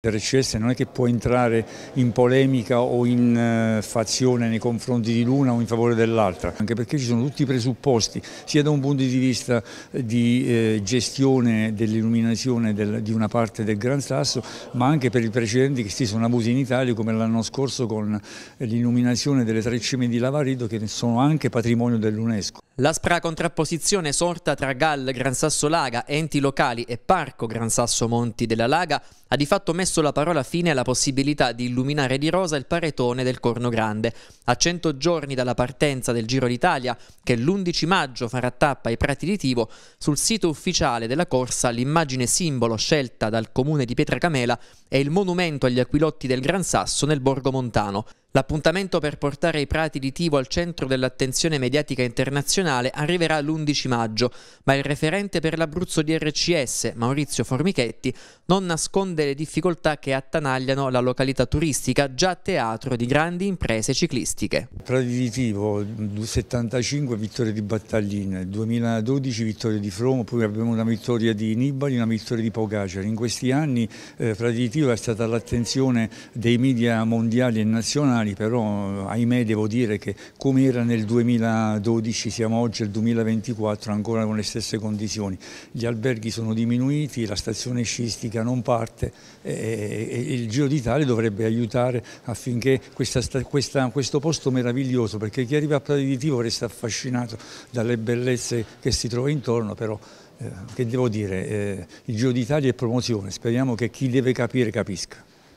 RCS non è che può entrare in polemica o in eh, fazione nei confronti di l'una o in favore dell'altra, anche perché ci sono tutti i presupposti, sia da un punto di vista eh, di eh, gestione dell'illuminazione di una parte del Gran Sasso, ma anche per i precedenti che si sono avuti in Italia, come l'anno scorso con l'illuminazione delle tre cime di Lavarido, che sono anche patrimonio dell'UNESCO. L'aspra contrapposizione sorta tra GAL Gran Sasso Laga, enti locali e Parco Gran Sasso Monti della Laga ha di fatto messo la parola fine alla possibilità di illuminare di rosa il paretone del Corno Grande. A 100 giorni dalla partenza del Giro d'Italia, che l'11 maggio farà tappa ai Prati di Tivo, sul sito ufficiale della corsa l'immagine simbolo scelta dal comune di Pietracamela è il monumento agli aquilotti del Gran Sasso nel Borgo Montano. L'appuntamento per portare i prati di Tivo al centro dell'attenzione mediatica internazionale arriverà l'11 maggio, ma il referente per l'Abruzzo di RCS, Maurizio Formichetti, non nasconde le difficoltà che attanagliano la località turistica già teatro di grandi imprese ciclistiche. Prati di Tivo, 75 vittorie di Battaglin, 2012 vittorie di Fromo, poi abbiamo una vittoria di Nibali, una vittoria di Pogacar. In questi anni eh, Prati di Tivo è stata all'attenzione dei media mondiali e nazionali nazionali, però ahimè devo dire che come era nel 2012 siamo oggi nel 2024 ancora con le stesse condizioni. Gli alberghi sono diminuiti, la stazione scistica non parte e, il Giro d'Italia dovrebbe aiutare affinché questa, questa, questo posto meraviglioso, perché chi arriva a Prato resta affascinato dalle bellezze che si trova intorno, però eh, che devo dire, eh, il Giro d'Italia è promozione, speriamo che chi deve capire capisca.